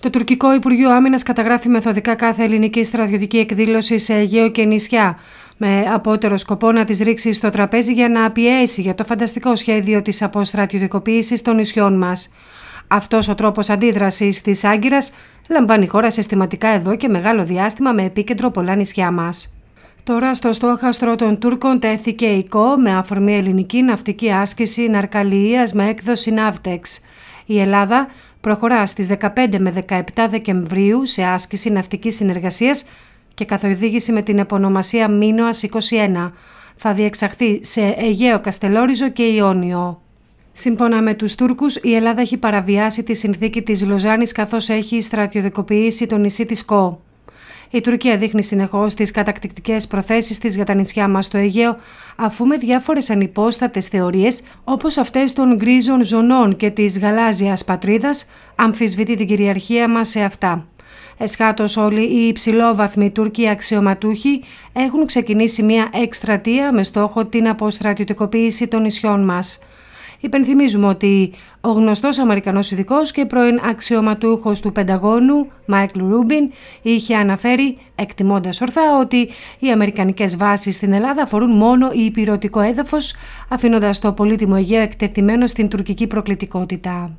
Το τουρκικό Υπουργείο Άμυνας καταγράφει μεθοδικά κάθε ελληνική στρατιωτική εκδήλωση σε Αιγαίο και νησιά, με απότερο σκοπό να τη ρίξει στο τραπέζι για να πιέσει για το φανταστικό σχέδιο της αποστρατιωτικοποίησης των νησιών μας. Αυτός ο τρόπος αντίδρασης της Άγκυρας λαμβάνει χώρα συστηματικά εδώ και μεγάλο διάστημα με επίκεντρο πολλά νησιά μας. Τώρα στο στόχαστρο των Τούρκων τέθηκε η ΚΟ με αφορμή ελληνική ναυτική άσκηση ναρκαλίας με έκδοση Ναύτεξ η Ελλάδα προχωρά στις 15 με 17 Δεκεμβρίου σε άσκηση ναυτικής συνεργασίας και καθοδήγηση με την επωνομασία Μίνωας 21. Θα διεξαχθεί σε Αιγαίο Καστελόριζο και Ιόνιο. Σύμφωνα με τους Τούρκους, η Ελλάδα έχει παραβιάσει τη συνθήκη της Λοζάνης καθώς έχει στρατιωτικοποιήσει το νησί της Κο. Η Τουρκία δείχνει συνεχώς τις κατακτητικές προθέσεις της για τα νησιά μας στο Αιγαίο, αφού με διάφορες ανυπόστατες θεωρίες, όπως αυτές των γκρίζων ζωνών και της γαλάζιας πατρίδας, αμφισβητεί την κυριαρχία μας σε αυτά. Εσχάτως όλοι οι υψηλόβαθμοι Τούρκοι αξιωματούχοι έχουν ξεκινήσει μια εκστρατεία με στόχο την αποστρατιωτικοποίηση των νησιών μας. Υπενθυμίζουμε ότι ο γνωστός Αμερικανός ειδικός και πρώην αξιωματούχος του Πενταγώνου, Μάικλ Ρούμπιν, είχε αναφέρει, εκτιμώντας ορθά, ότι οι αμερικανικές βάσεις στην Ελλάδα αφορούν μόνο η υπηρετικό έδαφος, αφήνοντας το πολύτιμο Αιγαίο εκτεθειμένο στην τουρκική προκλητικότητα.